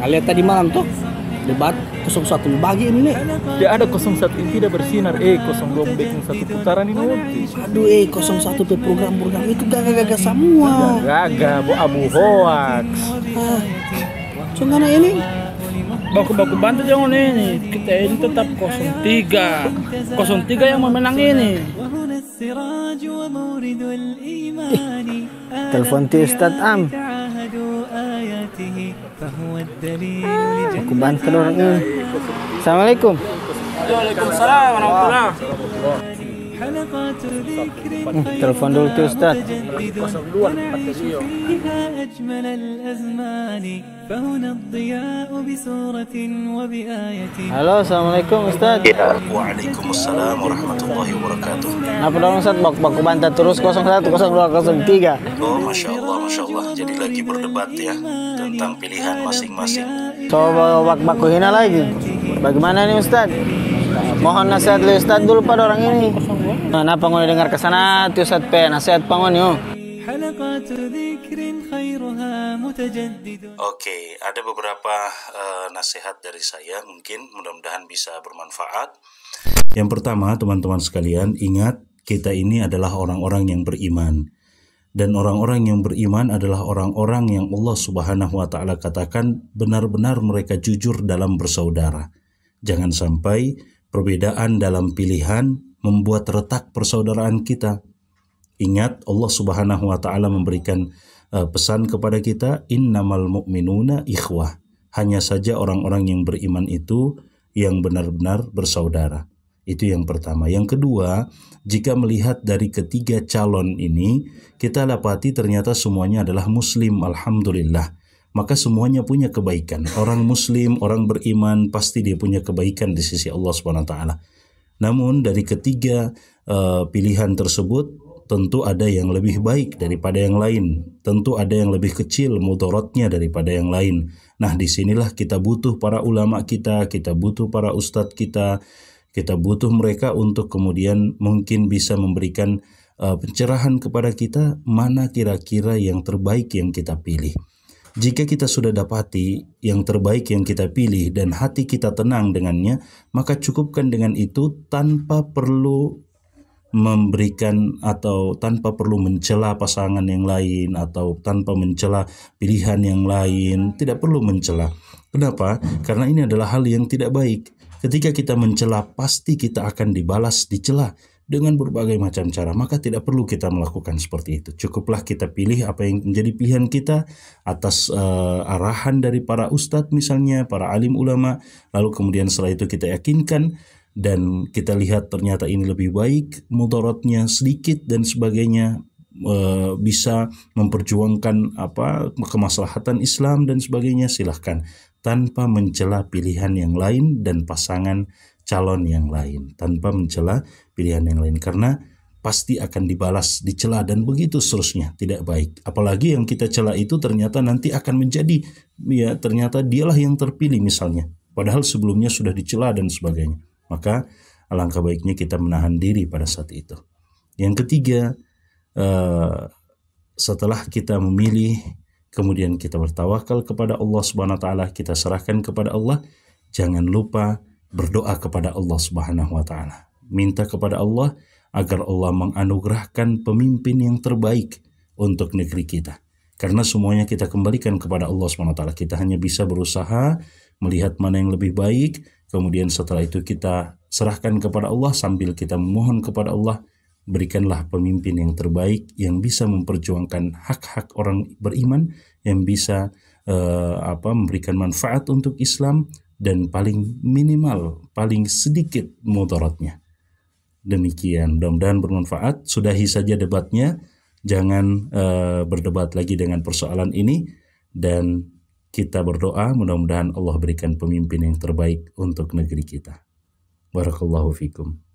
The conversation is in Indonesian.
Ngeliat tadi malam tuh debat 01 bagi ini nih. Tidak ya ada 01 yang tidak bersinar. Eh 02 backing satu putaran ini. Aduh eh 01 tuh program program itu gagal-gagal semua. Gagal, bu abu hoax. Ah, Cungana ini baku-baku bantu jangan ini kita ini tetap 03 03 yang memenang ini telepon Ustadz Am Aku bantu orangnya. Assalamualaikum. Waalaikumsalam warahmatullahi Hmm, telepon dulu tuh Ustaz فيها أجمل الأزمان فهنا الضياء بسورة وبآية Halo Assalamualaikum Ustaz ya. Waalaikumsalam warahmatullahi wabarakatuh Kenapa dong Ustaz bak baku bantah terus 01 02 03 Oh Masya Allah Masya Allah jadi lagi berdebat ya tentang pilihan masing-masing Coba bak baku hina lagi Bagaimana nih Ustaz? Mohon nasihat dari Ustaz dulu pada orang ini Nah, ngono dengar ke sana, tu set pe nasihat pangon yo. Oke, ada beberapa uh, nasihat dari saya mungkin mudah-mudahan bisa bermanfaat. Yang pertama, teman-teman sekalian, ingat kita ini adalah orang-orang yang beriman. Dan orang-orang yang beriman adalah orang-orang yang Allah Subhanahu wa taala katakan benar-benar mereka jujur dalam bersaudara. Jangan sampai perbedaan dalam pilihan membuat retak persaudaraan kita. Ingat Allah Subhanahu wa taala memberikan eh, pesan kepada kita innamal mu'minuna ikhwah. Hanya saja orang-orang yang beriman itu yang benar-benar bersaudara. Itu yang pertama. Yang kedua, jika melihat dari ketiga calon ini, kita dapati ternyata semuanya adalah muslim, alhamdulillah. Maka semuanya punya kebaikan. Orang muslim, orang beriman, pasti dia punya kebaikan di sisi Allah Subhanahu wa taala. Namun dari ketiga uh, pilihan tersebut tentu ada yang lebih baik daripada yang lain. Tentu ada yang lebih kecil mudaratnya daripada yang lain. Nah, disinilah kita butuh para ulama kita, kita butuh para ustadz kita, kita butuh mereka untuk kemudian mungkin bisa memberikan uh, pencerahan kepada kita mana kira-kira yang terbaik yang kita pilih. Jika kita sudah dapati yang terbaik yang kita pilih dan hati kita tenang dengannya, maka cukupkan dengan itu tanpa perlu memberikan atau tanpa perlu mencela pasangan yang lain atau tanpa mencela pilihan yang lain, tidak perlu mencela. Kenapa? Karena ini adalah hal yang tidak baik. Ketika kita mencela pasti kita akan dibalas dicela dengan berbagai macam cara, maka tidak perlu kita melakukan seperti itu. Cukuplah kita pilih apa yang menjadi pilihan kita atas uh, arahan dari para ustadz misalnya, para alim ulama, lalu kemudian setelah itu kita yakinkan dan kita lihat ternyata ini lebih baik, mudaratnya sedikit dan sebagainya eh, bisa memperjuangkan apa kemaslahatan Islam dan sebagainya silahkan tanpa mencela pilihan yang lain dan pasangan calon yang lain tanpa mencela pilihan yang lain karena pasti akan dibalas, dicela dan begitu seterusnya, tidak baik. Apalagi yang kita cela itu ternyata nanti akan menjadi ya ternyata dialah yang terpilih misalnya, padahal sebelumnya sudah dicela dan sebagainya. Maka alangkah baiknya kita menahan diri pada saat itu. Yang ketiga, eh, setelah kita memilih kemudian kita bertawakal kepada Allah Subhanahu wa taala, kita serahkan kepada Allah, jangan lupa berdoa kepada Allah Subhanahu wa taala. Minta kepada Allah agar Allah menganugerahkan pemimpin yang terbaik untuk negeri kita. Karena semuanya kita kembalikan kepada Allah Subhanahu wa taala. Kita hanya bisa berusaha melihat mana yang lebih baik, kemudian setelah itu kita serahkan kepada Allah sambil kita memohon kepada Allah berikanlah pemimpin yang terbaik yang bisa memperjuangkan hak-hak orang beriman yang bisa uh, apa memberikan manfaat untuk Islam dan paling minimal, paling sedikit motorotnya Demikian, mudah-mudahan bermanfaat. Sudahi saja debatnya, jangan uh, berdebat lagi dengan persoalan ini dan kita berdoa mudah-mudahan Allah berikan pemimpin yang terbaik untuk negeri kita. Barakallahu fikum.